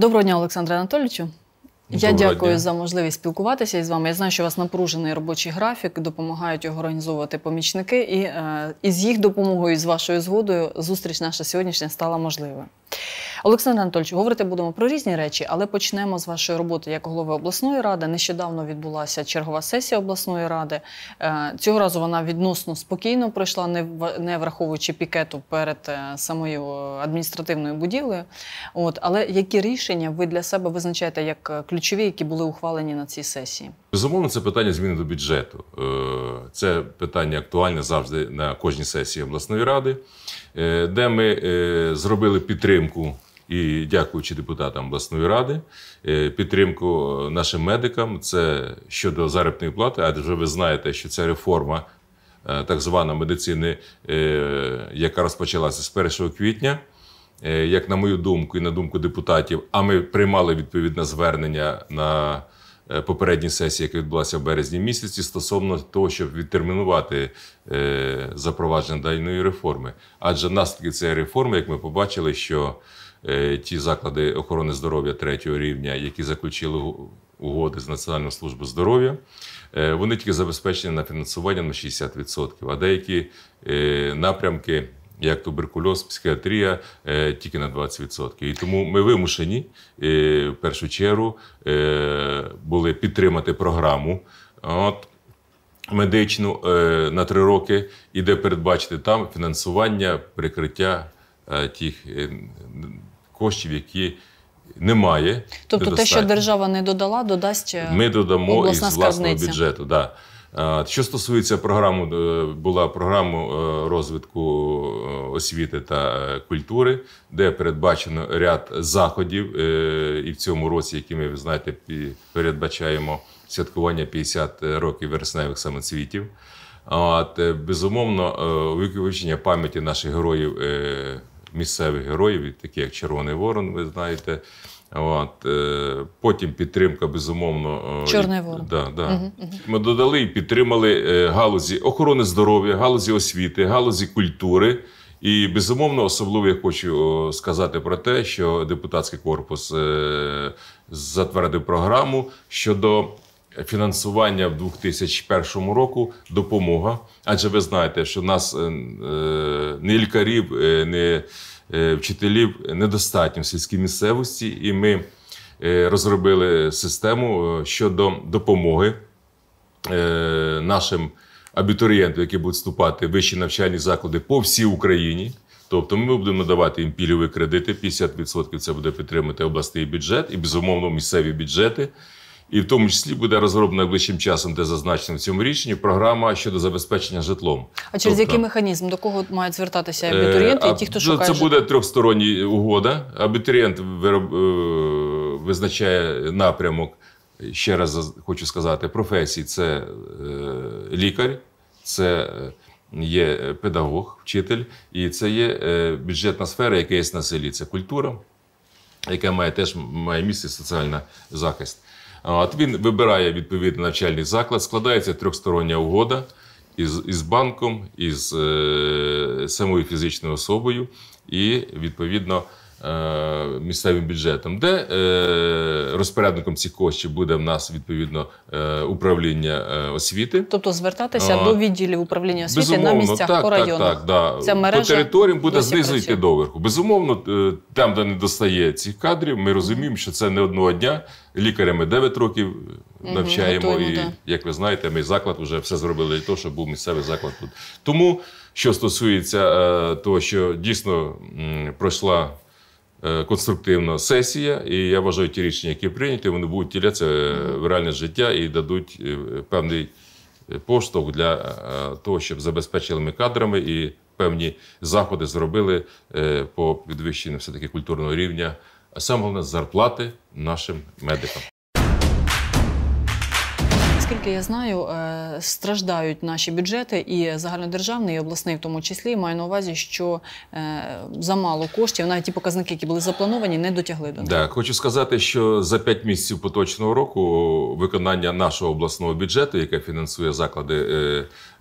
Доброго дня, Олександре Анатолійовичу. Доброго я дякую дня. за можливість спілкуватися із вами. Я знаю, що у вас напружений робочий графік, допомагають його організовувати помічники, і е, із їх допомогою, з вашою згодою, зустріч наша сьогоднішня стала можливою. Олександр Анатольович, говорити будемо про різні речі, але почнемо з вашої роботи як голови обласної ради. Нещодавно відбулася чергова сесія обласної ради. Е, цього разу вона відносно спокійно пройшла, не враховуючи пікету перед е, самою адміністративною будівлею. От але які рішення ви для себе визначаєте як е, ключові, які були ухвалені на цій сесії? Безумовно, це питання зміни до бюджету. Це питання актуальне завжди на кожній сесії обласної ради, де ми зробили підтримку і дякуючи депутатам обласної ради, е, підтримку е, нашим медикам. Це щодо заробітної плати. Адже ви знаєте, що ця реформа е, так звана медицини, яка розпочалася з 1 квітня. Як на мою думку і на думку депутатів, а ми приймали відповідне звернення на попередній сесії, яка відбулася в березні місяці, стосовно того, щоб відтермінувати запровадження даної реформи, адже наслідки цієї реформи, як ми побачили, що Е, ті заклади охорони здоров'я третього рівня, які заключили угоди з Національною службою здоров'я, е, вони тільки забезпечені на фінансування на 60%, а деякі е, напрямки. Як туберкульоз, психіатрія тільки на 20%. І тому ми вимушені в першу чергу були підтримати програму от, медичну на три роки, і де передбачити там фінансування, прикриття тих коштів, які немає. Тобто недостатньо. те, що держава не додала, додасть е, ми додамо із власного скарбниця. бюджету. Да. Що стосується програми, е, була програма е, розвитку освіти та культури, де передбачено ряд заходів, і в цьому році, які ми ви знаєте, передбачаємо святкування 50 років вересневих самоцвітів. От безумовно, вивчення пам'яті наших героїв місцевих героїв, такі як Червоний Ворон, ви знаєте. От. Е, потім підтримка, безумовно, е, Чорний ворон. Да, да. Угу, угу. Ми додали і підтримали е, галузі охорони здоров'я, галузі освіти, галузі культури. І безумовно, особливо я хочу сказати про те, що депутатський корпус затвердив програму щодо фінансування в 2001 року допомога. Адже ви знаєте, що нас е, е, не лікарів, е, не вчителів недостатньо в сільській місцевості, і ми розробили систему щодо допомоги нашим абітурієнтам, які будуть вступати в вищі навчальні заклади по всій Україні. Тобто ми будемо надавати їм пільові кредити. 50% це буде підтримати обласний бюджет і безумовно місцеві бюджети і в тому числі буде розроблена ближчим часом, де зазначено в цьому рішенні програма щодо забезпечення житлом. А через тобто, який механізм до кого мають звертатися е, абітурієнти і ті, хто шукає Це буде трьохстороння угода. Абітурієнт е, визначає напрямок. Ще раз хочу сказати: професії це е, лікар, це є педагог, вчитель, і це є бюджетна сфера, яка є на селі. Це культура, яка має теж має місце соціальний захист. От Він вибирає відповідний навчальний заклад, складається трьохстороння угода із із банком, із е, самою фізичною особою і відповідно. Е, місцевим бюджетом, де е, розпорядником цих коштів буде в нас відповідно е, управління освіти. Тобто звертатися а, до відділів управління освіти безумовно, на місцях так, по районах. Так, так, да. по територіям буде знизу йти доверху. Безумовно, там, де не достає цих кадрів, ми розуміємо, що це не одного дня. Лікарями 9 років навчаємо, угу, готуємо, і да. як ви знаєте, ми заклад вже все зробили для того, щоб був місцевий заклад тут. Тому що стосується того, що дійсно пройшла Е, конструктивна сесія. І я вважаю, ті рішення, які прийняті, вони будуть тілятися е, в реальне життя і дадуть е, певний поштовх для того, щоб забезпечили кадрами і певні заходи зробили по підвищенню все таки культурного рівня. А саме головне зарплати нашим медикам. Наскільки я знаю, е, страждають наші бюджети і загальнодержавний, і обласний, в тому числі, маю на увазі, що е, замало коштів, навіть ті показники, які були заплановані, не дотягли до них. Так, Хочу сказати, що за п'ять місяців поточного року виконання нашого обласного бюджету, яке фінансує заклади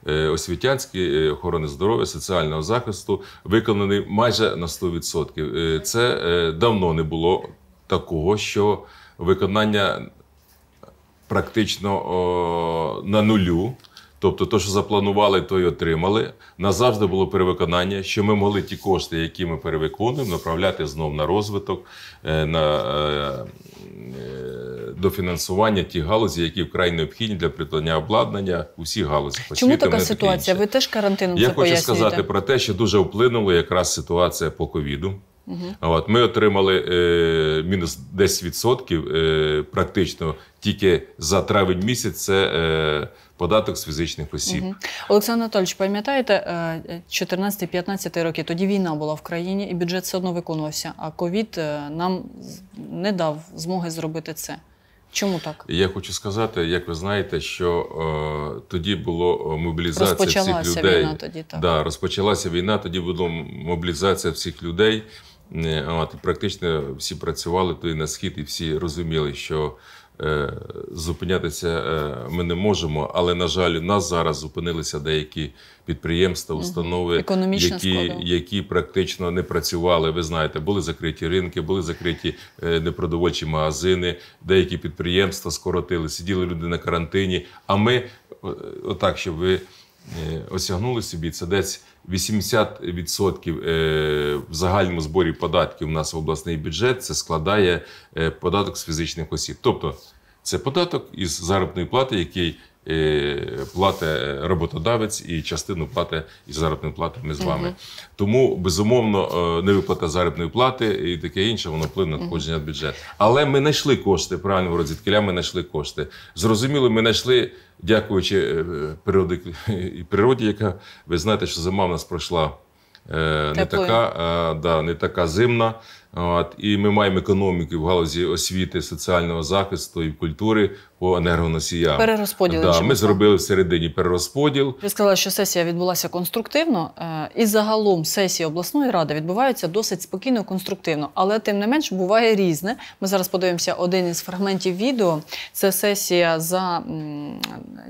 е, освітянські, охорони здоров'я, соціального захисту, виконаний майже на 100%. Це давно не було такого, що виконання практично на нулю. Тобто, то, що запланували, то й отримали. Назавжди було перевиконання, що ми могли ті кошти, які ми перевиконуємо, направляти знову на розвиток, е, на е, е, дофінансування тих галузі, які вкрай необхідні для придбання обладнання. Усіх галузі Чому така ситуація? Ви теж карантином Я це хочу пояснюєте? сказати про те, що дуже вплинула якраз ситуація по ковіду. Угу. От ми отримали е, мінус 10% е, практично тільки за травень місяць. Це е, податок з фізичних осіб. Угу. Олександр Анатольович, пам'ятаєте, 14-15 е, роки тоді війна була в країні, і бюджет все одно виконувався. А ковід е, нам не дав змоги зробити це. Чому так? Я хочу сказати, як ви знаєте, що е, тоді було е, мобілізація розпочалася всіх людей. Війна тоді так. Да, розпочалася війна. Тоді була мобілізація всіх людей. Е, от, Практично всі працювали туди на схід, і всі розуміли, що е, зупинятися е, ми не можемо. Але на жаль, у нас зараз зупинилися деякі підприємства, установи, які які практично не працювали. Ви знаєте, були закриті ринки, були закриті е, непродовольчі магазини. Деякі підприємства скоротили, сиділи люди на карантині. А ми отак, щоб ви е, осягнули собі це десь. 80% е, в загальному зборі податків у нас в обласний бюджет це складає е, податок з фізичних осіб. Тобто це податок із заробітної плати, який плати е, роботодавець і частину плати і заробітної плати ми з вами. Угу. Тому безумовно е, невиплата заробної плати і таке інше, воно вплине на входження угу. бюджет. Але ми знайшли кошти. Правильно в звідкиля ми знайшли кошти. Зрозуміло, ми знайшли, дякуючи е, природи і природі, яка ви знаєте, що зима в нас пройшла. Не така, да, не така зимна, От, І ми маємо економіки в галузі освіти, соціального захисту і культури по енергоносіям. Перерозподіл. Да, Ми зробили всередині перерозподіл. Ви сказали, що сесія відбулася конструктивно, е, і загалом сесії обласної ради відбуваються досить спокійно, конструктивно, але тим не менш буває різне. Ми зараз подивимося один із фрагментів відео. Це сесія, за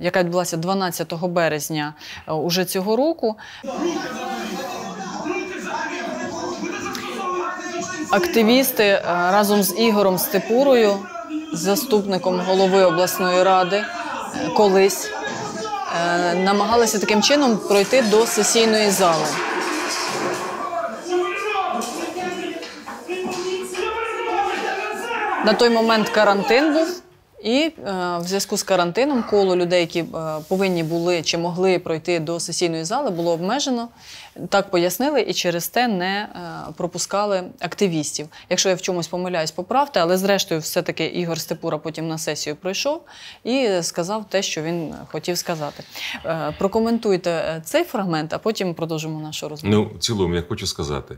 яка відбулася 12 березня е, уже цього року. Активісти е, разом з Ігорем Степурою, заступником голови обласної ради, е, колись е, намагалися таким чином пройти до сесійної зали. На той момент карантин був. І е, в зв'язку з карантином коло людей, які е, повинні були чи могли пройти до сесійної зали, було обмежено. Так пояснили і через те не е, пропускали активістів. Якщо я в чомусь помиляюсь, поправте, але зрештою, все-таки Ігор Степура потім на сесію пройшов і сказав те, що він хотів сказати. Прокоментуйте цей фрагмент, а потім продовжимо нашу розмову. Ну, в цілому я хочу сказати.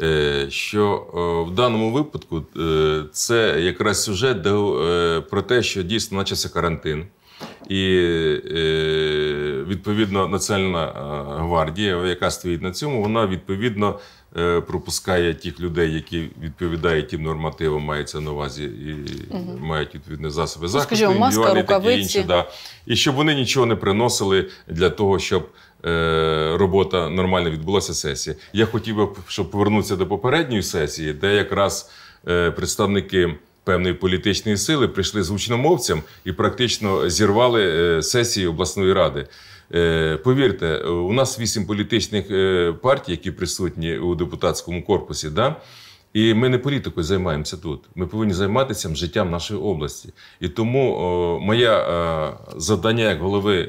Е, що е, в даному випадку е, це якраз сюжет про те, що дійсно начався карантин. І відповідно Національна гвардія, яка стоїть на цьому, вона відповідно пропускає тих людей, які відповідають тим нормативам, мається на увазі і угу. мають відповідні засоби ну, захисту, ну, маска, рукавиці такі інші. Да. І щоб вони нічого не приносили для того, щоб Е, робота нормально відбулася сесія. Я хотів би, щоб повернутися до попередньої сесії, де якраз е, представники. Певної політичної сили прийшли з гучномовцям і практично зірвали е, сесії обласної ради. Повірте, у нас вісім політичних партій, які присутні у депутатському корпусі. Да? І ми не політикою займаємося тут. Ми повинні займатися життям нашої області. І тому моє завдання як голови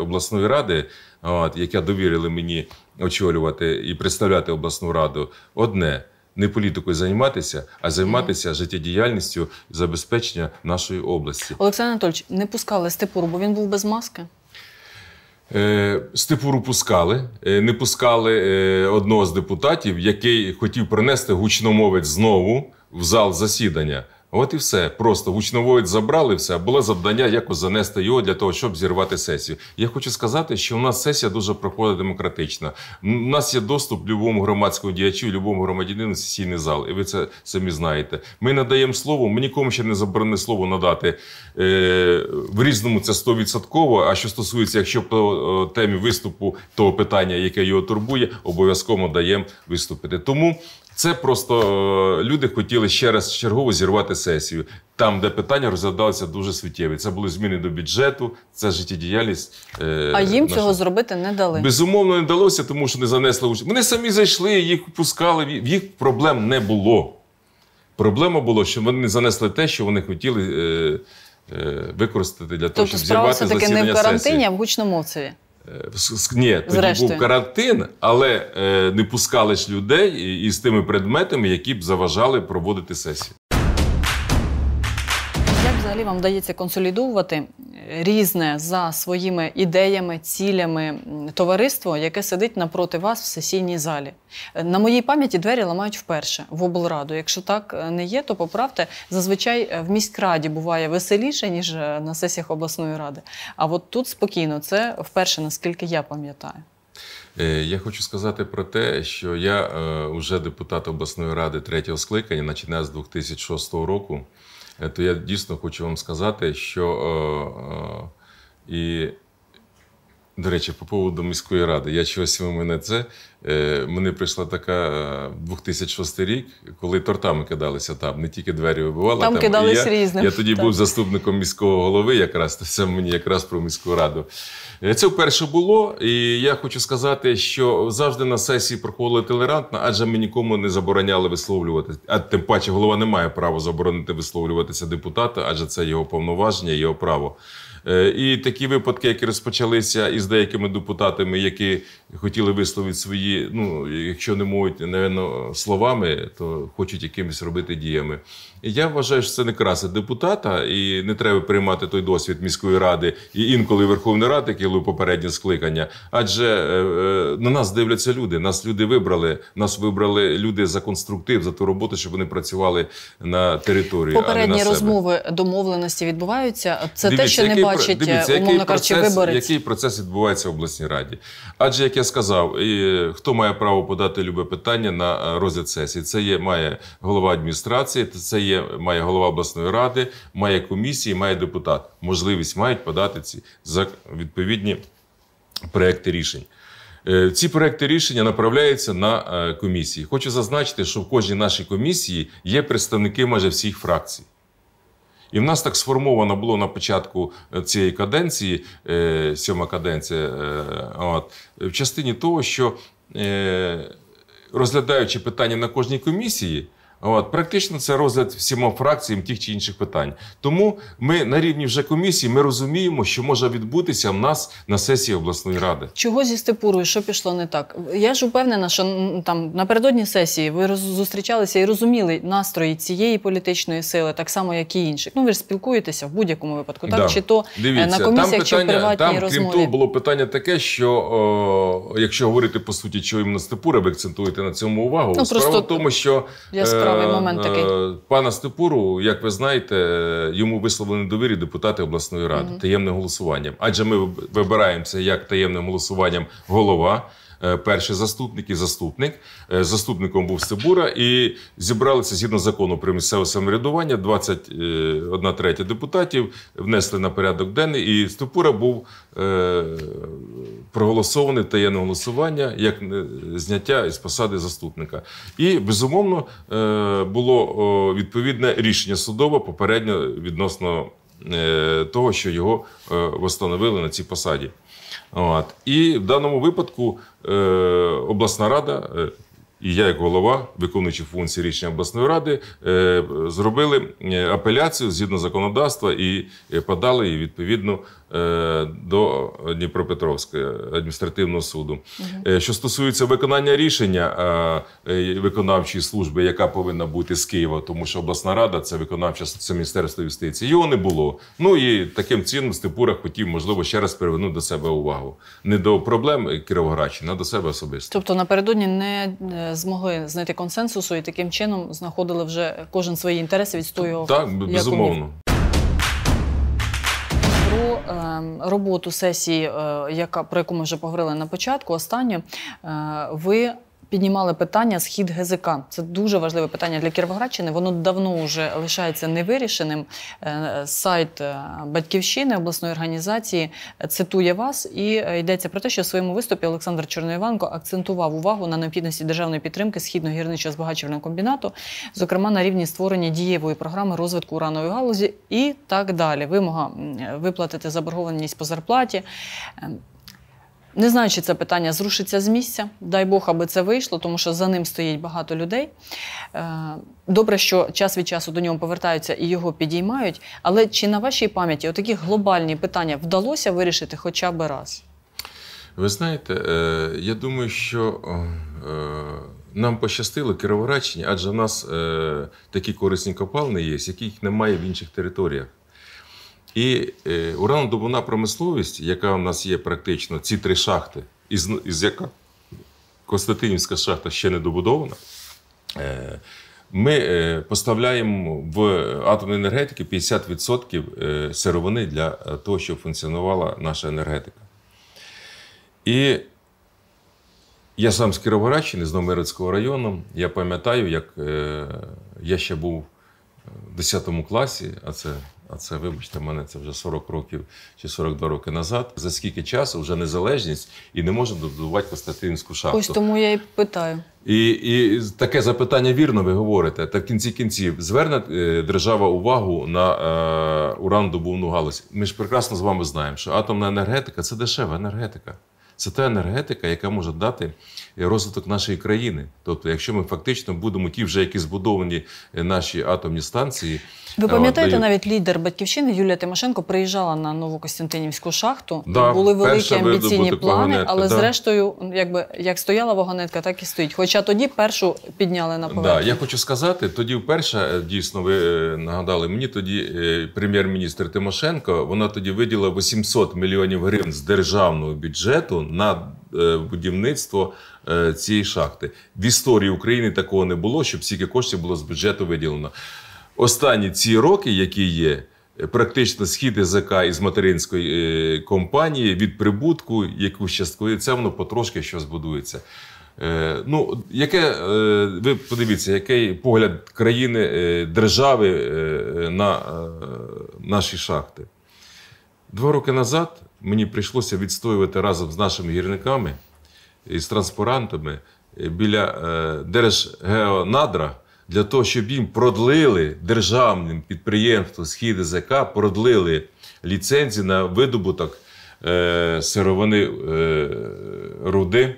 обласної ради от, яке довірили мені очолювати і представляти обласну раду, одне. Не політикою займатися, а займатися життєдіяльністю забезпечення нашої області. Олександр Анатольович, не пускали Степуру, бо він був без маски. Е, Степуру пускали, е, не пускали е, одного з депутатів, який хотів принести гучномовець знову в зал засідання. От і все. Просто гучновоїд забрали все. Було завдання якось занести його для того, щоб зірвати сесію. Я хочу сказати, що у нас сесія дуже проходить демократично. У нас є доступ любому громадському діячу, любому громадянину сесійний зал. І ви це самі знаєте. Ми надаємо слово. Ми нікому ще не заборонено слово надати Е, в різному. Це 100%. А що стосується, якщо по е, темі виступу того питання, яке його турбує, обов'язково даємо виступити. Тому. Це просто е, люди хотіли ще раз чергово зірвати сесію, там, де питання розглядалися дуже суттєві. Це були зміни до бюджету, це життєдіяльність. Е, а їм наша. цього зробити не дали. Безумовно, не далося, тому що не занесли участь. Вони самі зайшли, їх пускали. В їх проблем не було. Проблема була, що вони не занесли те, що вони хотіли е, е, використати для того, тобто, щоб зірвати засідання сесії. Тобто справа все-таки не в карантині, сесії. а в гучномовцеві. Е, ні, тоді Зрештою. був карантин, але е, не пускали ж людей із тими предметами, які б заважали проводити сесію взагалі вам вдається консолідувати е, різне за своїми ідеями, цілями товариство, яке сидить напроти вас в сесійній залі. Е, на моїй пам'яті двері ламають вперше в облраду. Якщо так е, не є, то поправте зазвичай в міськраді буває веселіше ніж на сесіях обласної ради. А от тут спокійно це вперше, наскільки я пам'ятаю. Я хочу сказати про те, що я вже депутат обласної ради третього скликання, починаю з 2006 року. Е, то я дійсно хочу вам сказати, що е, е, і до речі, по поводу міської ради. Я чогось у мене це. Е, Мені прийшла така 2006 е, рік, коли тортами кидалися там. Не тільки двері вибивали, там, там кидались я, Я тоді так. був заступником міського голови, якраз це мені якраз про міську раду. Е, це вперше було, і я хочу сказати, що завжди на сесії проходили толерантно, адже ми нікому не забороняли висловлюватися. А тим паче голова не має права заборонити висловлюватися депутата, адже це його повноваження, його право. Е, і такі випадки, які розпочалися із деякими депутатами, які хотіли висловити свої, ну якщо не можуть, навіть словами, то хочуть якимись робити діями я вважаю, що це не краса депутата, і не треба приймати той досвід міської ради і інколи Верховної Ради, які попереднє скликання. Адже е, е, на нас дивляться люди. Нас люди вибрали. Нас вибрали люди за конструктив, за ту роботу, щоб вони працювали на території. Попередні а не на себе. розмови домовленості відбуваються. Це дивіться, те, що не бачить дивіться, е, умовно кажучи, вибори. Який процес відбувається в обласній раді? Адже як я сказав, і, хто має право подати любе питання на розгляд сесії? Це є має голова адміністрації, це є є, має голова обласної ради, має комісії, має депутат. Можливість мають подати ці відповідні проекти рішень. Е, ці проекти рішення направляються на е, комісії. Хочу зазначити, що в кожній нашій комісії є представники майже всіх фракцій. І в нас так сформовано було на початку е, цієї каденції, сьома каденція, от, в частині того, що розглядаючи питання на кожній комісії. От практично це розгляд всіма фракціям тих чи інших питань. Тому ми на рівні вже комісії ми розуміємо, що може відбутися в нас на сесії обласної ради. Чого зі степурою? Що пішло не так? Я ж упевнена, що там напередодні сесії ви зустрічалися і розуміли настрої цієї політичної сили, так само як і інших. Ну ви ж спілкуєтеся в будь-якому випадку. Так да. чи то е, Дивіться, на комісіях, там питання, чи в там, розмові. Крім того, було питання таке, що о, якщо говорити по суті, чого іменно степура, ви акцентуєте на цьому увагу. Ну, справа в тому, що. Я справ яскравий е, момент такий. Е, пана Степуру, як ви знаєте, йому висловлені довірі депутати обласної ради угу. таємним голосуванням. Адже ми вибираємося як таємним голосуванням голова. Е, перший заступник і заступник. Е, заступником був Сибура, і зібралися згідно закону про місцеве самоврядування. 21 е, третя депутатів внесли на порядок денний. І Степура був проголосований таємне голосування як зняття із посади заступника. І безумовно було відповідне рішення судове попередньо відносно того, що його встановили на цій посаді. От. І в даному випадку е, обласна рада. Е, і я, як голова, виконуючи функції рішення обласної ради, е, зробили е, апеляцію згідно законодавства і подали її відповідну Е, до Дніпропетровської адміністративного суду. Угу. Що стосується виконання рішення е, виконавчої служби, яка повинна бути з Києва, тому що обласна рада це виконавча це міністерство юстиції. Його не було. Ну і таким чином Степура хотів можливо ще раз привернути до себе увагу. Не до проблем Кіровоградщини, а до себе особисто. Тобто напередодні не змогли знайти консенсусу і таким чином знаходили вже кожен свої інтереси відстоював. Так, безумовно про ем, роботу сесії, е, яка про яку ми вже поговорили на початку. Останню е, ви піднімали питання схід ГЗК. Це дуже важливе питання для Кіровоградщини. Воно давно вже лишається невирішеним. Е, сайт е, батьківщини обласної організації е, цитує вас і йдеться про те, що в своєму виступі Олександр Чорноїванко акцентував увагу на необхідності державної підтримки східно-гірничого збагачувального комбінату, зокрема на рівні створення дієвої програми розвитку уранової галузі і так далі. Вимога виплатити заборгованість по зарплаті. Ем, не знаю, чи це питання зрушиться з місця. Дай Бог, аби це вийшло, тому що за ним стоїть багато людей. Е, добре, що час від часу до нього повертаються і його підіймають. Але чи на вашій пам'яті отакі глобальні питання вдалося вирішити хоча б раз? Ви знаєте, е, я думаю, що е, нам пощастило Кіровоградщині, адже в нас такі корисні копалини є, яких немає в інших територіях. І е, уранодобувна промисловість, яка у нас є практично, ці три шахти, із із яка Константинівська шахта ще не добудована, е, ми е, поставляємо в атомну енергетику 50% е, сировини для е, того, щоб функціонувала наша енергетика. І я сам з Кіровоградщини, з Номерецького району. Я пам'ятаю, як е, я ще був в 10 класі, а це а це, вибачте, мене це вже 40 років чи 42 роки назад. За скільки часу вже незалежність і не можна добудувати Костянтинську шахту. Ось тому я і питаю. І і таке запитання вірно, ви говорите. Та в кінці кінців зверне е, держава увагу на е, добувну галузь. Ми ж прекрасно з вами знаємо, що атомна енергетика це дешева енергетика. Це та енергетика, яка може дати Е, розвиток нашої країни. Тобто, якщо ми фактично будемо ті, вже які збудовані е, наші атомні станції, ви е, пам'ятаєте навіть лідер батьківщини Юлія Тимошенко приїжджала на Новокостянтинівську шахту. Да, були великі амбіційні плани, але да. зрештою, якби як стояла вагонетка, так і стоїть. Хоча тоді першу підняли на поверхню. Да, Я хочу сказати, тоді вперше дійсно ви нагадали мені. Тоді прем'єр-міністр Тимошенко вона тоді виділила 800 мільйонів гривень з державного бюджету на Е, будівництво е, цієї шахти. В історії України такого не було, щоб стільки коштів було з бюджету виділено. Останні ці роки, які є. Практично схід ЗК із материнської е, компанії від прибутку, яку часткою це воно потрошки що збудується. Ну, яке ви подивіться, який погляд країни держави на наші шахти? Два роки назад мені прийшлося відстоювати разом з нашими гірниками і з транспарантами е, біля е, Держгеонадра для того, щоб їм продлили державним підприємством Схід ЗК продлили ліцензії на видобуток е, сировини руди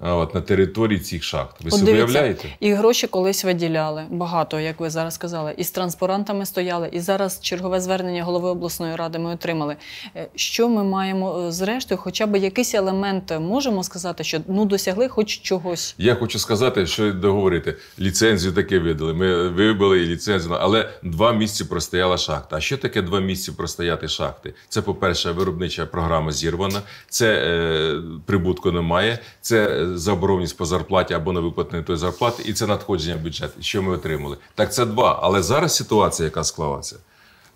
от, на території цих шахт. Ви собі уявляєте? І гроші колись виділяли багато, як ви зараз сказали. І з транспарантами стояли, і зараз чергове звернення голови обласної ради ми отримали. Е, що ми маємо е, зрештою? Хоча б якийсь елемент можемо сказати, що ну досягли хоч чогось. Я хочу сказати, що договорити. Ліцензію таке видали. Ми е, вибили ліцензію, але два місяці простояла шахта. А що таке два місяці простояти шахти? Це, по-перше, виробнича програма зірвана, це е, прибутку немає. це заборгованість по зарплаті або не виплатеної той зарплати, і це надходження в бюджет, що ми отримали. Так це два. Але зараз ситуація, яка склалася,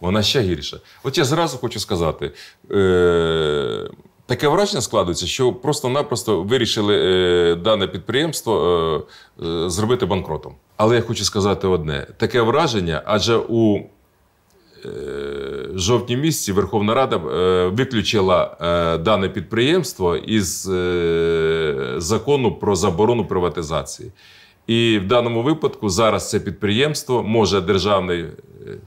вона ще гірша. От я зразу хочу сказати. Е- Таке враження складується, що просто-напросто вирішили е, дане підприємство е, е, зробити банкротом. Але я хочу сказати одне: таке враження, адже у Е, жовтні місяці Верховна Рада е, виключила е, дане підприємство із закону про заборону приватизації. І в даному випадку зараз це підприємство може державний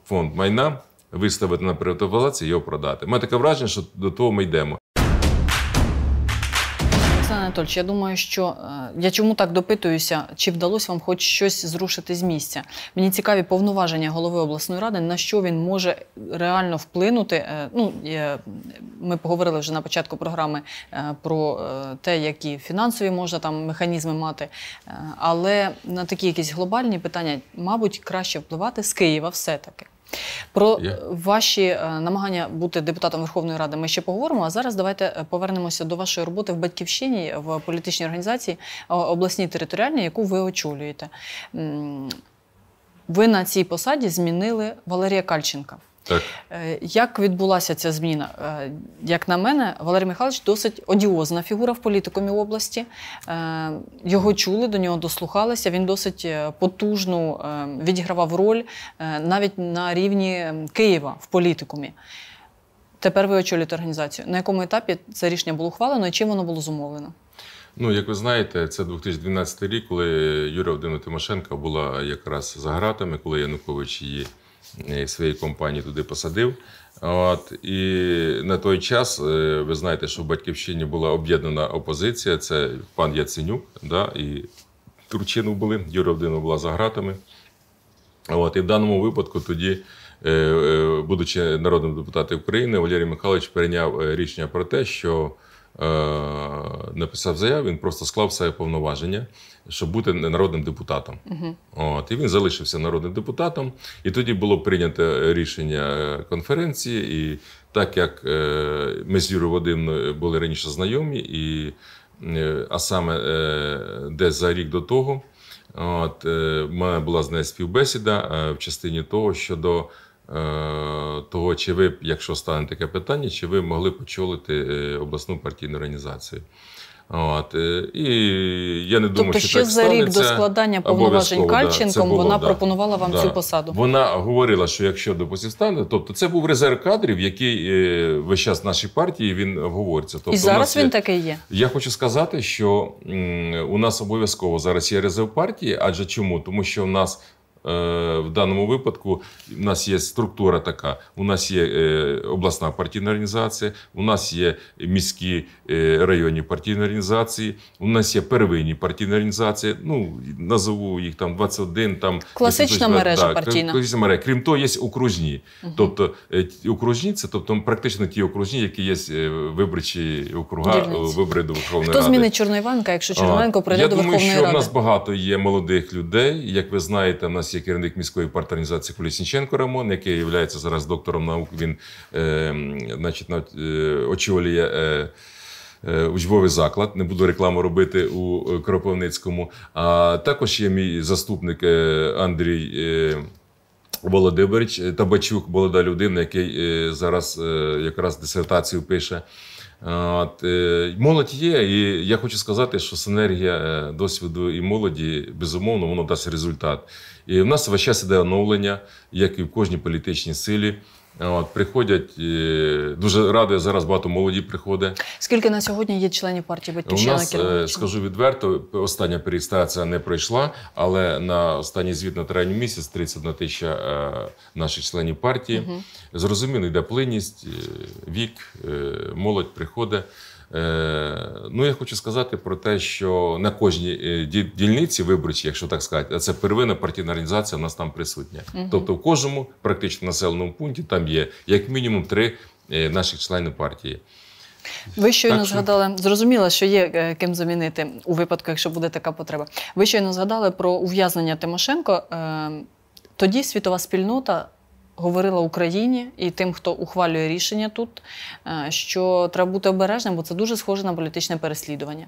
фонд майна виставити на приватизацію і його продати. Ми таке враження, що до того ми йдемо. Анатольович, я думаю, що е, я чому так допитуюся, чи вдалося вам хоч щось зрушити з місця? Мені цікаві повноваження голови обласної ради, на що він може реально вплинути. Е, ну ми поговорили вже на початку програми е, про те, які фінансові можна там механізми мати. Але на такі якісь глобальні питання, мабуть, краще впливати з Києва, все таки. Про Є? ваші е, намагання бути депутатом Верховної Ради ми ще поговоримо. А зараз давайте е, повернемося до вашої роботи в батьківщині в політичній організації обласній територіальній, яку ви очолюєте. Ви на цій посаді змінили Валерія Кальченка. Так. Е, як відбулася ця зміна? Е, як на мене, Валерій Михайлович досить одіозна фігура в політикумі області. Е, його чули, до нього дослухалися. Він досить потужно відігравав роль навіть на рівні Києва в політикумі. Тепер ви очолюєте організацію. На якому етапі це рішення було ухвалено і чим воно було зумовлено? Ну, як ви знаєте, це 2012 рік, коли Юрія Володимира Тимошенка була якраз за гратами, коли Янукович її своєї компанії туди посадив. От і на той час е, ви знаєте, що в батьківщині була об'єднана опозиція. Це пан Яценюк, да, і Турчинов були, Юра Юровдинов була за гратами. От, і в даному випадку тоді. Е, е, будучи народним депутатом України, Валерій Михайлович прийняв рішення про те, що Е, написав заяву, він просто склав своє повноваження, щоб бути народним депутатом. Угу. От, І він залишився народним депутатом. І тоді було прийнято рішення е, конференції. І так як е, ми з Юрою Вадимною були раніше знайомі, і, а саме десь за рік до того. От, в мене була з нею співбесіда в частині того щодо Е, того, чи ви, якщо стане таке питання, чи ви могли почолити е, обласну партійну організацію. От. Е, і я не думаю, тобто, що ще так за рік до складання повноважень Кальченком да, вона да, пропонувала вам да. цю посаду. Вона говорила, що якщо допустим стане, тобто це був резерв кадрів, який весь час нашій партії він говориться. Тобто, і зараз він є... такий є. Я хочу сказати, що у нас обов'язково зараз є резерв партії, адже чому? Тому що в нас Е, в даному випадку у нас є структура така: у нас є е, обласна партійна організація, у нас є міські е, районні партійні організації, у нас є первинні партійні організації. Ну назову їх там 21, там класична мережа да, партійна. Класична мережа. Крім того, є окружні. Угу. Тобто окружні це тобто практично ті окружні, які є виборчі округа Дільниці. вибори до Верховної Хто Ради. Хто змінить Чорноїванка, якщо Чорноїванко прийде Я до Верховної думаю, що Ради? Я що в нас багато є молодих людей. Як ви знаєте, в нас організації, керівник міської парторганізації Колісніченко Рамон, який є зараз доктором наук. Він ем, е, значить, очолює. Е, е, Учбовий заклад, не буду рекламу робити у Кропивницькому. А також є мій заступник е, Андрій е, Володимирович Табачук, молода людина, який зараз якраз дисертацію пише. От, е, Молодь є, і я хочу сказати, що синергія е, досвіду і молоді безумовно воно дасть результат. І в нас весь час іде оновлення, як і в кожній політичній силі. От, Приходять е, дуже радий, зараз багато молоді приходить. Скільки на сьогодні є членів партії Батьківщина? У нас, е, Скажу відверто, остання перестація не пройшла, але на останній звіт на травень місяць 31 тисяча е, наших членів партії. Угу. Зрозуміло, йде плинність, вік, молодь приходить. Е, ну, я хочу сказати про те, що на кожній е, дільниці виборчі, якщо так сказати, це первинна партійна організація, у нас там присутня. Угу. Тобто, в кожному практично населеному пункті там є як мінімум три е, наших членів партії. Ви щойно так, що... згадали, зрозуміло, що є ким замінити у випадку, якщо буде така потреба. Ви щойно згадали про ув'язнення Тимошенко. Тоді світова спільнота говорила Україні і тим, хто ухвалює рішення тут, е, що треба бути обережним, бо це дуже схоже на політичне переслідування.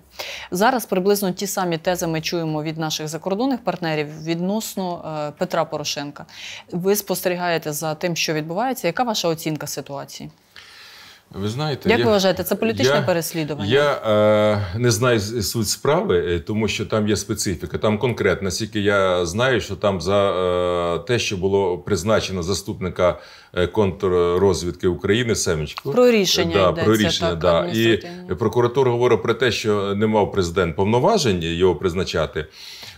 Зараз приблизно ті самі тези ми чуємо від наших закордонних партнерів відносно е, Петра Порошенка. Ви спостерігаєте за тим, що відбувається. Яка ваша оцінка ситуації? Ви знаєте, як я, ви вважаєте, це політичне я, переслідування? Я е, не знаю суть справи, е, тому що там є специфіка. Там конкретно, наскільки я знаю, що там за е, те, що було призначено заступника е, контррозвідки України Семечко. про рішення да, йдеться, про рішення. Так, да. І прокуратура говорить про те, що не мав президент повноважень його призначати.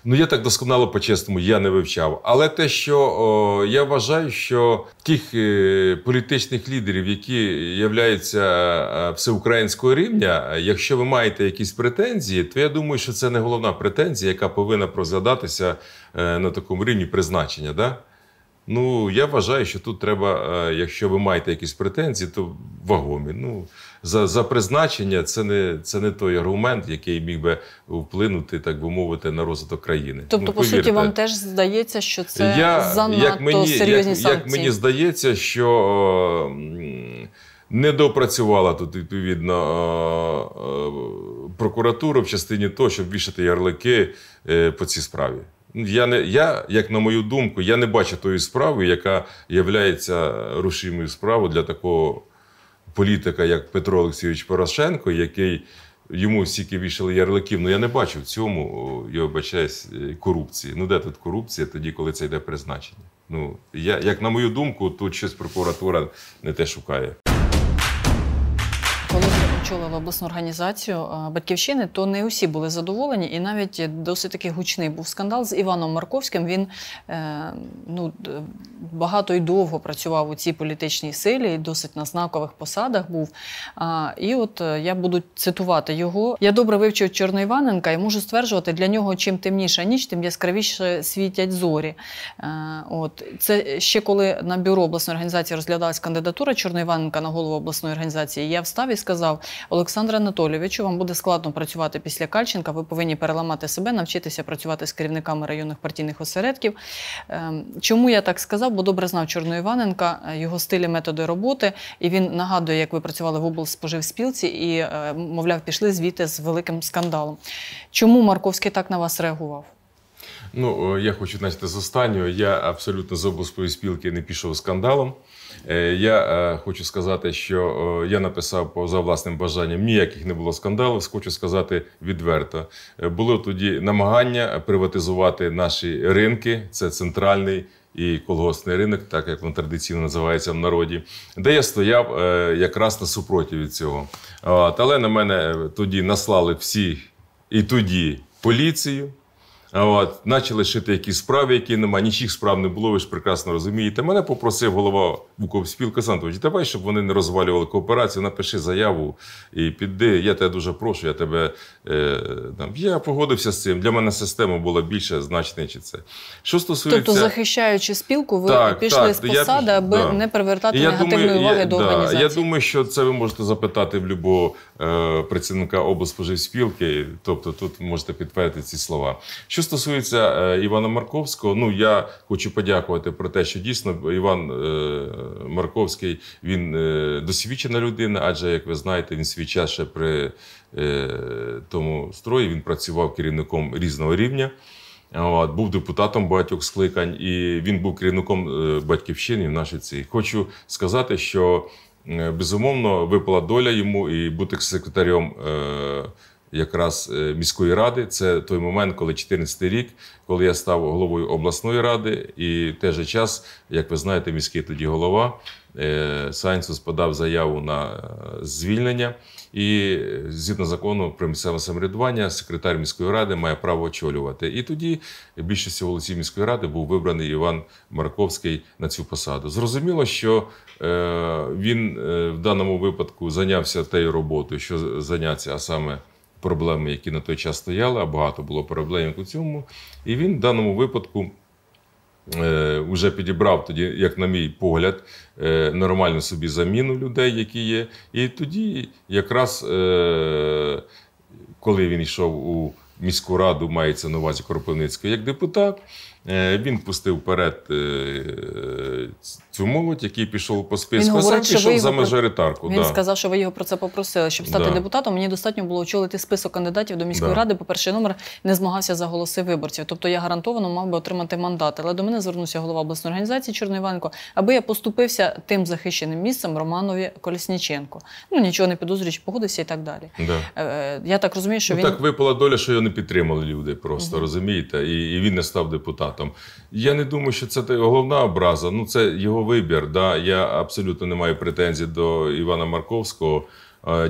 Ну я так досконало по-чесному, я не вивчав. Але те, що о, я вважаю, що тих е, політичних лідерів, які являються е, всеукраїнського рівня, якщо ви маєте якісь претензії, то я думаю, що це не головна претензія, яка повинна розглядатися е, на такому рівні призначення. Да? Ну я вважаю, що тут треба, е, якщо ви маєте якісь претензії, то вагомі. Ну за за призначення це не це не той аргумент, який міг би вплинути, так би мовити, на розвиток країни. Тобто, ну, по суті, вам теж здається, що це Я, занадто як мені, серйозні як, санкції? Як мені здається, що о, не допрацювала тут відповідно о, е, е, прокуратура в частині того, щоб вішати ярлики е, по цій справі. Я не я, як на мою думку, я не бачу тої справи, яка є рушимою справою для такого політика, як Петро Олексійович Порошенко, який йому стільки вішали ярликів. Ну я не бачу в цьому я вибачаюсь, е, корупції. Ну де тут корупція, тоді коли це йде призначення? Ну я як на мою думку, тут щось прокуратура не те шукає очолила обласну організацію е, батьківщини, то не усі були задоволені, і навіть досить таки гучний був скандал з Іваном Марковським. Він е, ну, багато й довго працював у цій політичній силі, досить на знакових посадах був. І от е, я буду цитувати його. Я добре вивчив Чорноіваненка і можу стверджувати, для нього чим темніша ніч, тим яскравіше світять зорі. От це ще коли на бюро обласної організації розглядалась кандидатура Чорноіваненка на голову обласної організації. Я встав і сказав: Олександр Анатолійовичу, вам буде складно працювати після Кальченка. Ви повинні переламати себе, навчитися працювати з керівниками районних партійних осередків. Ем, чому я так сказав? Бо добре знав Чорно Іваненка, е, його стилі, методи роботи. І він нагадує, як ви працювали в облспоживспілці і, е, мовляв, пішли звідти з великим скандалом. Чому Марковський так на вас реагував? Ну, е, я хочу почати з останнього. Я абсолютно з обласної спілки не пішов скандалом. Е, я е, хочу сказати, що я написав поза власним бажанням ніяких не було скандалів. Хочу сказати відверто. Було тоді намагання приватизувати наші ринки. Це центральний. І колгоспний ринок, так як він традиційно називається в народі, де я стояв якраз на супротиві від цього. Але на мене тоді наслали всі і тоді поліцію. От, Начали шити якісь справи, які немає. Нічих справ не було, ви ж прекрасно розумієте. Мене попросив голова Буковспілки Сантович, давай, щоб вони не розвалювали кооперацію, напиши заяву і піди. Я тебе дуже прошу, я тебе е, там. Я погодився з цим. Для мене система була більше значна, чи це. Що стосується. Тобто, захищаючи спілку, ви так, пішли так, з посади, я... аби да. не привертати я негативної думаю, уваги я, до да. організації. Я думаю, що це ви можете запитати в любого е, працівника облспоживспілки, тобто тут можете підтвердити ці слова. Що стосується е, Івана Марковського, ну я хочу подякувати про те, що дійсно Іван е, Марковський він е, досвідчена людина, адже як ви знаєте, він свій час ще при тому строї він працював керівником різного рівня. От, Був депутатом багатьох скликань, і він був керівником батьківщини в нашій цій. Хочу сказати, що безумовно випала доля йому і бути секретарем якраз е, міської ради. Це той момент, коли 14 рік, коли я став головою обласної ради, і в той же час, як ви знаєте, міський тоді голова е, Сайнсус подав заяву на е, звільнення. І згідно закону про місцеве самоврядування, секретар міської ради має право очолювати. І тоді більшістю голосів міської ради був вибраний Іван Марковський на цю посаду. Зрозуміло, що він в даному випадку зайнявся тією роботою, що зайнятися, а саме проблеми, які на той час стояли, а багато було проблем у цьому. І він в даному випадку. Е, вже підібрав тоді, як на мій погляд, е, нормальну собі заміну людей, які є. І тоді, якраз, е, коли він йшов у міську раду, мається на увазі Кропивницького як депутат, Е, він пустив вперед е, цю молодь, який пішов по списку, За пішов його... за мажоритарку. Він да. сказав, що ви його про це попросили, щоб стати да. депутатом. Мені достатньо було очолити список кандидатів до міської да. ради, По перший номер не змагався за голоси виборців. Тобто я гарантовано мав би отримати мандат. Але до мене звернувся голова обласної організації Чорний аби я поступився тим захищеним місцем Романові Колісніченко. Ну нічого не підозрюючи, погодився і так далі. Да. Е, я так розумію, що ну, він так випала доля, що його не підтримали люди. Просто угу. розумієте, і, і він не став депутатом. Сенатом. Я не думаю, що це головна образа. Ну це його вибір. Да? Я абсолютно не маю претензій до Івана Марковського.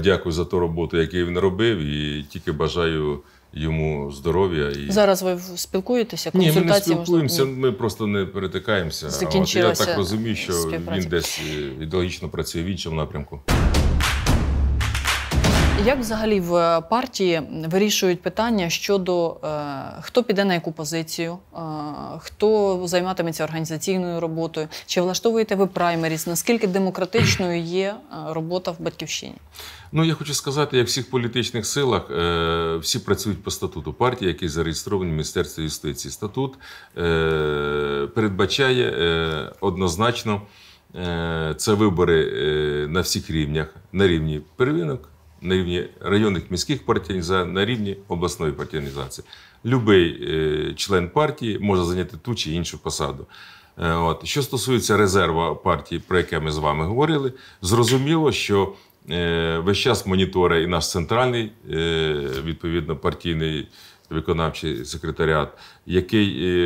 Дякую за ту роботу, яку він робив, і тільки бажаю. Йому здоров'я і зараз ви спілкуєтеся? Ні, ми не спілкуємося, можна... ми просто не перетикаємося. От я так розумію, що він десь е, ідеологічно працює в іншому напрямку. Як взагалі в е, партії вирішують питання щодо е, хто піде на яку позицію, е, хто займатиметься організаційною роботою? Чи влаштовуєте ви праймеріс? Наскільки демократичною є робота в батьківщині? Ну я хочу сказати, як всіх політичних силах всі працюють по статуту партії, який зареєстрований в Міністерстві юстиції. Статут передбачає однозначно. Це вибори на всіх рівнях, на рівні первинок, на рівні районних міських партій, на рівні обласної партіонізації. Любий е, член партії може зайняти ту чи іншу посаду. Е, от. Що стосується резерва партії, про яке ми з вами говорили, зрозуміло, що е, весь час моніторить і наш центральний, е, відповідно, партійний. Виконавчий секретаріат, який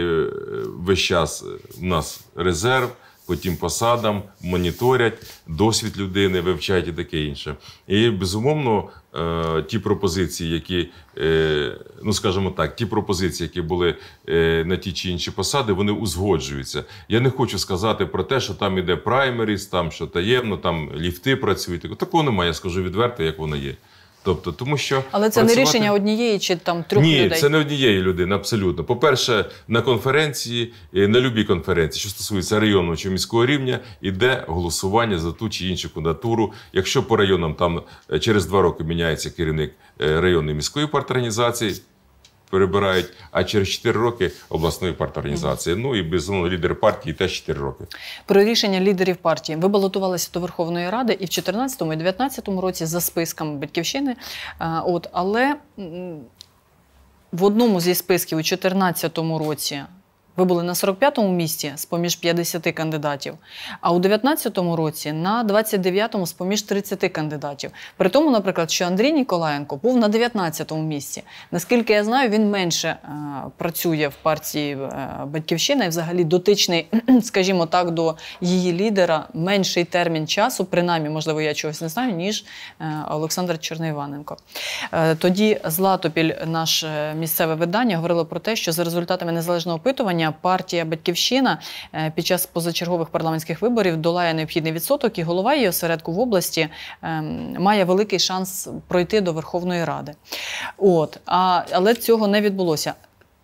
весь час у нас резерв по тим посадам, моніторять досвід людини, вивчають і таке інше. І безумовно, е, ті пропозиції, які е, ну скажімо так, ті пропозиції, які були е, на ті чи інші посади, вони узгоджуються. Я не хочу сказати про те, що там іде праймеріс, там що таємно, там ліфти працюють. Такого немає. Я скажу відверто, як воно є. Тобто, тому що але це працювати... не рішення однієї чи там трьох Ні, людей? Ні, це не однієї людини. Абсолютно. По перше, на конференції, е, на любій конференції, що стосується районного чи міського рівня, іде голосування за ту чи іншу кандидатуру. Якщо по районам там е, через два роки міняється керівник е, районної міської парторганізації, перебирають, а через 4 роки обласної парторганізації. Ну і безумовно ну, лідер партії теж 4 роки. Про рішення лідерів партії ви балотувалися до Верховної Ради і в 2014 і 2019 році за списками батьківщини. От але в одному зі списків у 2014 році ви були на 45-му місці з поміж 50 кандидатів, а у 19-му році на 29-му з поміж 30 кандидатів. При тому, наприклад, що Андрій Ніколаєнко був на 19-му місці. Наскільки я знаю, він менше е, працює в партії е, Батьківщина і взагалі дотичний, скажімо так, до її лідера менший термін часу, принаймні, можливо, я чогось не знаю, ніж е, Олександр Черноіваненко. Е, тоді Златопіль, наше місцеве видання, говорило про те, що за результатами незалежного опитування опитування партія Батьківщина е, під час позачергових парламентських виборів долає необхідний відсоток, і голова її осередку в області ем, має великий шанс пройти до Верховної Ради. От а, але цього не відбулося.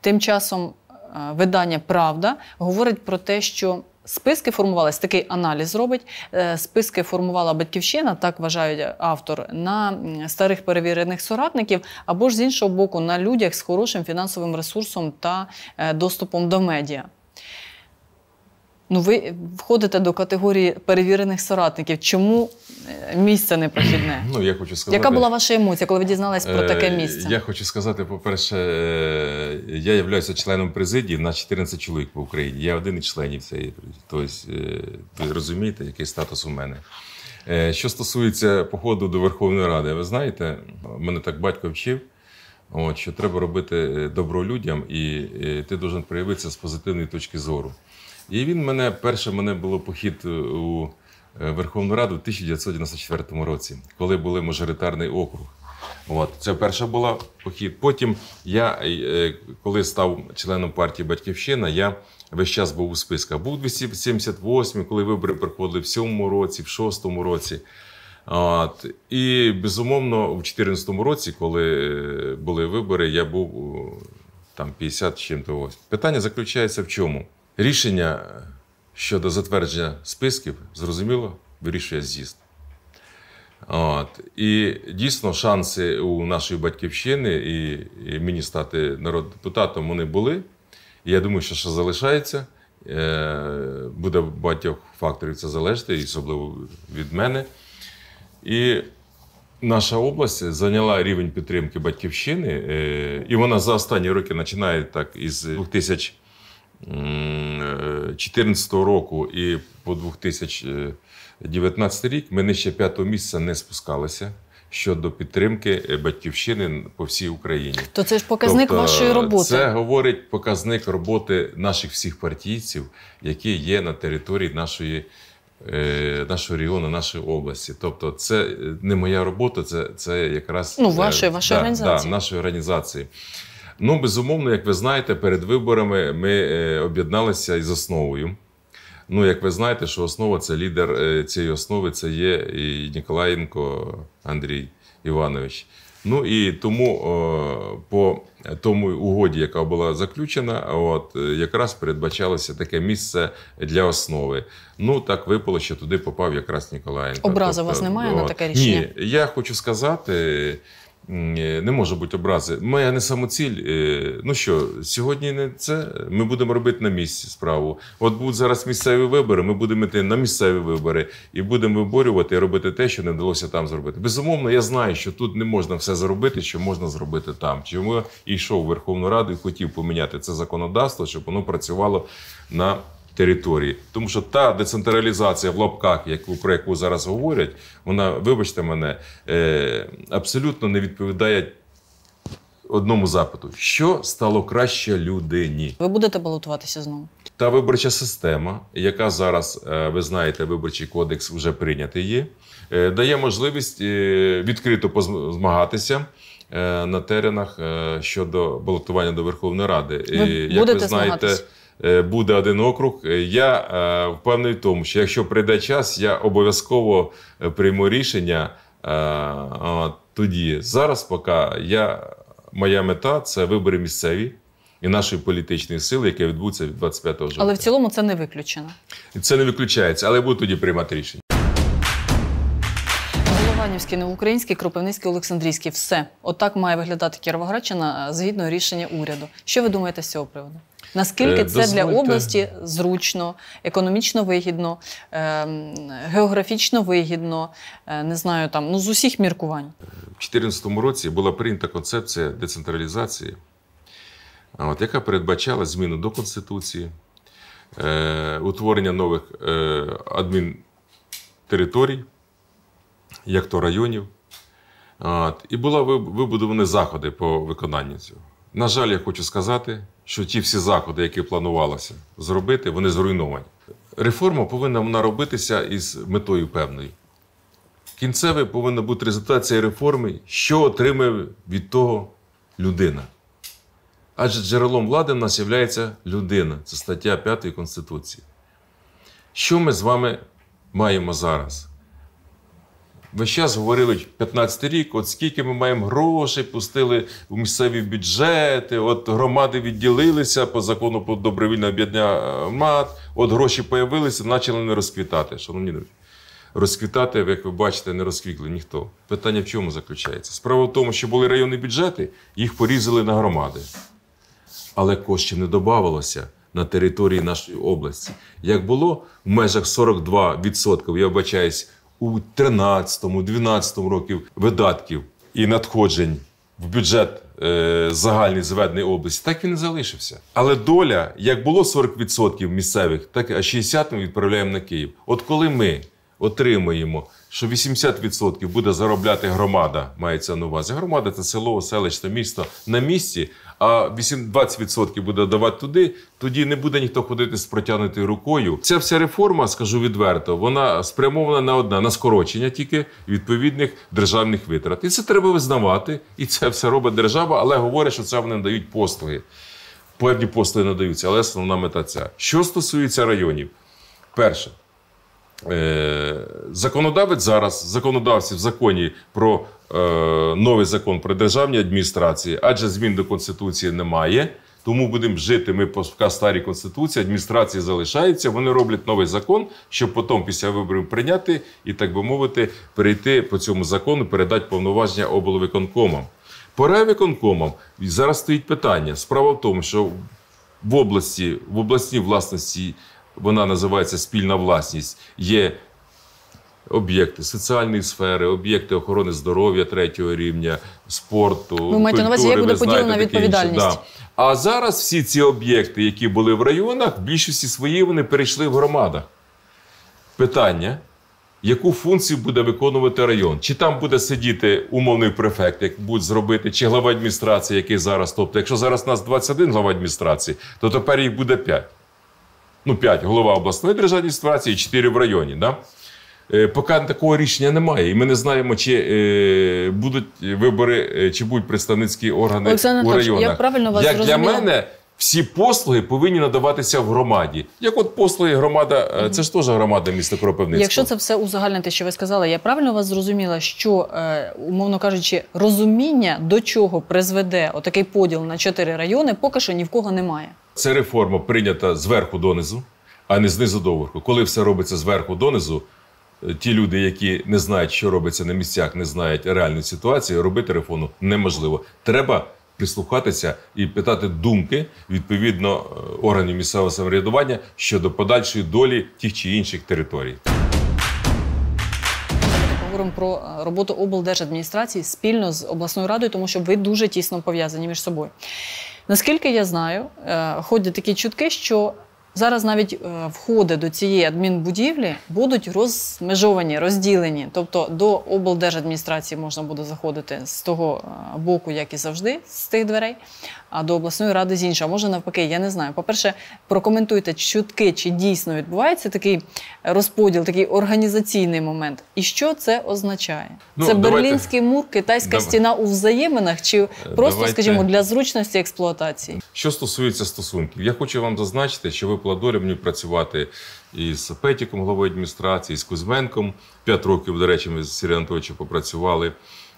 Тим часом е, видання Правда говорить про те, що Списки формувалися, такий аналіз робить. Е, списки формувала батьківщина, так вважають автор, на старих перевірених соратників, або ж з іншого боку, на людях з хорошим фінансовим ресурсом та е, доступом до медіа. Ну, ви входите до категорії перевірених соратників. Чому е, місце не прохідне? Ну, я хочу сказати, яка була ваша емоція, коли ви дізналися про е, таке місце? Я хочу сказати, по-перше, е, я являюся членом президії на 14 чоловік по Україні. Я один із членів цієї Тобто, ви розумієте, який статус у мене. Що стосується походу до Верховної Ради, ви знаєте, мене так батько вчив. От, що треба робити добро людям, і ти должен проявитися з позитивної точки зору. І він мене, перше мене було похід е, у е, Верховну Раду в 1994 році, коли були мажоритарний округ. От це перша була похід. Потім я, е, коли став членом партії Батьківщина, я весь час був у списках. Був 278 коли вибори проходили в сьомому році, в шостому році. От. І безумовно, в 2014 році, коли були вибори, я був там 50 чим-то. Питання заключається в чому? Рішення щодо затвердження списків, зрозуміло, вирішує з'їзд. От. І дійсно шанси у нашої батьківщини і, і мені стати народним депутатом вони були. І я думаю, що ще залишається. Е, буде багатьох факторів це залежати, особливо від мене. І наша область зайняла рівень підтримки батьківщини, е, і вона за останні роки починає так із 2000 2014 року і по 2019 рік ми нижче п'ятого місця не спускалися. Щодо підтримки батьківщини по всій Україні, то це ж показник тобто, вашої роботи. Це говорить показник роботи наших всіх партійців, які є на території нашої е, нашого регіону, нашої області. Тобто, це не моя робота, це це якраз ну, вашої, е, вашої да, організації. Да, нашої організації. Ну, безумовно, як ви знаєте, перед виборами ми е, об'єдналися із основою. Ну, як ви знаєте, що основа це лідер е, цієї основи, це є і Ніколаєнко Андрій Іванович. Ну і тому по тому угоді, яка була заключена, от е, якраз передбачалося таке місце для основи. Ну так випало, що туди попав якраз Ніколаєнко. Образа тобто, вас немає от, на таке рішення? Ні, я хочу сказати, Е, не може бути образи. Моя не самоціль. Е, ну що, сьогодні не це. Ми будемо робити на місці справу. От будуть зараз місцеві вибори. Ми будемо йти на місцеві вибори і будемо виборювати і робити те, що не вдалося там зробити. Безумовно, я знаю, що тут не можна все зробити, що можна зробити там. Чому я йшов в Верховну Раду і хотів поміняти це законодавство, щоб воно працювало на території, тому що та децентралізація в лапках, яку про яку зараз говорять, вона, вибачте мене, е, абсолютно не відповідає. Одному запиту, що стало краще людині? Ви будете балотуватися знову? Та виборча система, яка зараз, е, ви знаєте, виборчий кодекс вже прийнятий є, е, дає можливість відкрито змагатися на теренах щодо балотування до Верховної Ради. Ви І, Як будете ви знаєте, змагатись? Е, буде один округ. Е, я е, впевнений в тому, що якщо прийде час, я обов'язково прийму рішення тоді. Зараз, поки я, моя мета це вибори місцеві. І нашої політичної сили, яке відбудеться від 25 жовтня. Але в цілому це не виключено. Це не виключається, але буду тоді приймати рішення. Голованівський, Новоукраїнський, Кропивницький, Олександрійський все отак має виглядати Кіровоградщина згідно рішення уряду. Що ви думаєте з цього приводу? Наскільки е, це Дозвольте. для області зручно, економічно вигідно, ем, географічно вигідно, е, не знаю там ну з усіх міркувань У 2014 році була прийнята концепція децентралізації, от яка передбачала зміну до конституції, е, утворення нових адмінтериторій, як то районів. От, І були вибудовані заходи по виконанню цього. На жаль, я хочу сказати що ті всі заходи, які планувалося зробити, вони зруйновані. Реформа повинна вона робитися із метою певною. Кінцевий повинна бути результат цієї реформи, що отримає від того людина. Адже джерелом влади в нас є людина. Це стаття 5 Конституції. Що ми з вами маємо зараз? весь час говорили 15 рік, от скільки ми маємо грошей, пустили в місцеві бюджети, от громади відділилися по закону про добровільне об'єднання е, мат, от гроші появилися, почали не розквітати. Шановні друзі, розквітати, як ви бачите, не розквітли ніхто. Питання в чому заключається? Справа в тому, що були районні бюджети, їх порізали на громади. Але коштів не додавалося. На території нашої області, як було в межах 42%, я вбачаюсь у 13-12 років видатків і надходжень в бюджет е, загальний зведеної області, так він і залишився. Але доля, як було 40% місцевих, так а 60% ми відправляємо на Київ. От коли ми отримаємо, що 80% буде заробляти громада, мається на увазі. Громада це село, селище, місто на місці а 20% буде давати туди, тоді не буде ніхто ходити з протягнутою рукою. Ця вся реформа, скажу відверто, вона спрямована на одне на скорочення тільки відповідних державних витрат. І це треба визнавати, і це все робить держава, але говорить, що це вони дають послуги. Певні послуги надаються, але основна мета ця. Що стосується районів, перше. Е, законодавець зараз законодавці в законі про Е, новий закон про державні адміністрації, адже змін до конституції немає. Тому будемо жити. Ми по старій конституції, адміністрації залишається, Вони роблять новий закон, щоб потім після виборів прийняти і, так би мовити, перейти по цьому закону, передати повноваження облвиконкомам. Пора виконкомам зараз стоїть питання. Справа в тому, що в області в обласній власності вона називається спільна власність. Є об'єкти соціальної сфери, об'єкти охорони здоров'я третього рівня, спорту, ну, маєте на увазі, як буде поділена відповідальність. Да. А зараз всі ці об'єкти, які були в районах, в більшості свої вони перейшли в громадах. Питання. Яку функцію буде виконувати район? Чи там буде сидіти умовний префект, як будуть зробити, чи глава адміністрації, який зараз? Тобто, якщо зараз у нас 21 глава адміністрації, то тепер їх буде 5. Ну, 5 голова обласної державної адміністрації, 4 в районі. Да? Е, поки такого рішення немає, і ми не знаємо, чи е, будуть вибори, е, чи будуть представницькі органи Олександр у районах. Я правильно вас Як для мене всі послуги повинні надаватися в громаді. Як от послуги громада, це ж теж громада міста Кропивницького. Якщо це все узагальнити, що ви сказали, я правильно вас зрозуміла, що умовно кажучи, розуміння до чого призведе отакий поділ на чотири райони, поки що ні в кого немає. Це реформа прийнята зверху донизу, а не знизу до Коли все робиться зверху донизу. Е, ті люди, які не знають, що робиться на місцях, не знають реальної ситуації, робити реформу неможливо. Треба прислухатися і питати думки відповідно е, органів місцевого самоврядування щодо подальшої долі тих чи інших територій. Говоримо про е, роботу облдержадміністрації спільно з обласною радою, тому що ви дуже тісно пов'язані між собою. Наскільки я знаю, ходять такі чутки, що Зараз навіть е, входи до цієї адмінбудівлі будуть розмежовані, розділені. Тобто до облдержадміністрації можна буде заходити з того е, боку, як і завжди, з тих дверей а до обласної ради з іншого. Може навпаки, я не знаю. По перше, прокоментуйте чутки, чи дійсно відбувається такий розподіл, такий організаційний момент, і що це означає? Ну, це давайте. берлінський мур, китайська Давай. стіна у взаєминах, чи е, просто, давайте. скажімо, для зручності експлуатації? Що стосується стосунків, я хочу вам зазначити, що ви Пладорі мені працювати. Із Петіком, головою адміністрації, з Кузьменком п'ять років, до речі, ми з Сергієм Анатольовичем попрацювали.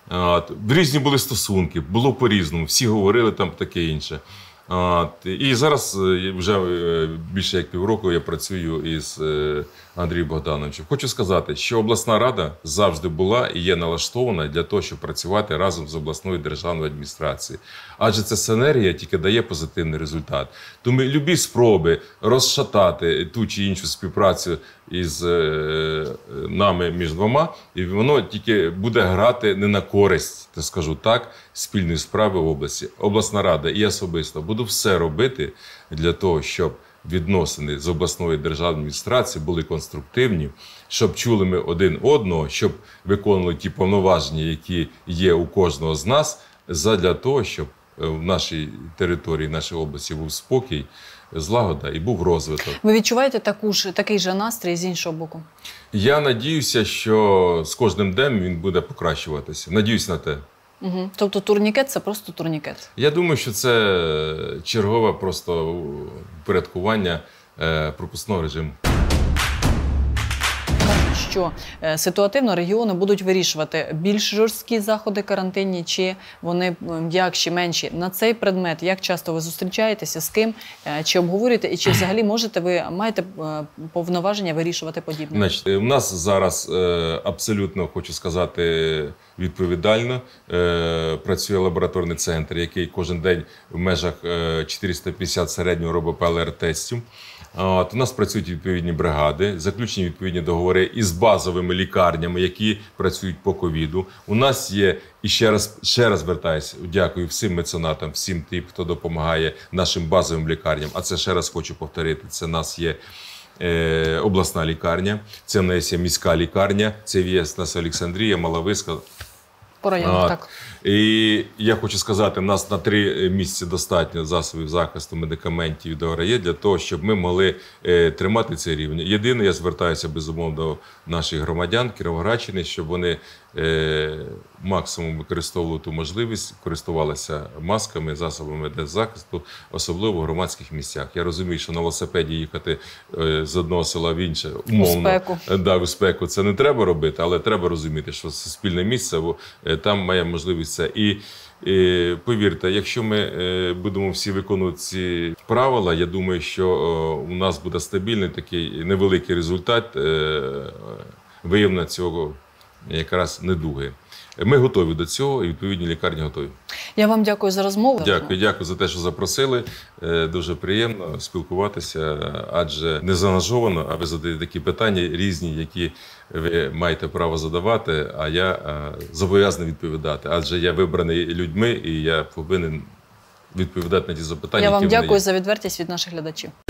От. Різні були стосунки, було по-різному. Всі говорили там таке інше. От. І зараз е, вже е, більше як півроку я працюю із е, Андрій Богдановичу. Хочу сказати, що обласна рада завжди була і є налаштована для того, щоб працювати разом з обласною державною адміністрацією, адже ця синергія тільки дає позитивний результат. Тому любі спроби розшатати ту чи іншу співпрацю із е, нами між двома, і воно тільки буде грати не на користь, я скажу так, спільної справи в області. Обласна рада і я особисто буду все робити для того, щоб відносини з обласною державною адміністрацією були конструктивні, щоб чули ми один одного, щоб виконували ті повноваження, які є у кожного з нас, задля того, щоб е, в нашій території, в нашій області був спокій, злагода і був розвиток. Ви відчуваєте таку ж такий же настрій з іншого боку? Я надіюся, що з кожним днем він буде покращуватися. Надіюсь на те. Угу. Тобто турнікет це просто турнікет. Я думаю, що це чергове просто упорядкування е, пропускного режиму що е, ситуативно регіони будуть вирішувати більш жорсткі заходи карантинні, чи вони м'якші, менші на цей предмет, як часто ви зустрічаєтеся, з ким е, чи обговорюєте, і чи взагалі можете ви маєте е, повноваження вирішувати подібне? Значить, у нас зараз абсолютно хочу сказати відповідально. Працює лабораторний центр, який кожен день в межах 450 середнього робить ПЛР-тестів. От, У нас працюють відповідні бригади, заключені відповідні договори із базовими лікарнями, які працюють по ковіду. У нас є і ще раз ще раз вертаюся. Дякую всім меценатам, всім тим, хто допомагає нашим базовим лікарням. А це ще раз хочу повторити: це нас є. Е, обласна лікарня, це в нас є міська лікарня, це в нас Олександрія, Малависка, по районах, а, так. І я хочу сказати, нас на три е, місяці достатньо засобів захисту, медикаментів до дорає для того, щоб ми могли е, тримати цей рівень. Єдине, я звертаюся безумовно до наших громадян Кіровоградщини, щоб вони Е, максимум використовували ту можливість, користувалися масками, засобами деззахисту, особливо в громадських місцях. Я розумію, що на велосипеді їхати е, з одного села в інше умовно спеку. Е, да, в спеку це не треба робити, але треба розуміти, що спільне місце, бо там має можливість це і. І, повірте, якщо ми будемо всі виконувати ці правила, я думаю, що у нас буде стабільний такий невеликий результат виявлення цього якраз недуги. Ми готові до цього, і відповідні лікарні готові. Я вам дякую за розмову. Дякую, дякую за те, що запросили. Е, дуже приємно спілкуватися, адже не занажовано. А ви задаєте такі питання різні, які ви маєте право задавати. А я е, зобов'язаний відповідати, адже я вибраний людьми, і я повинен відповідати на ті запитання. Я вам які дякую за відвертість від наших глядачів.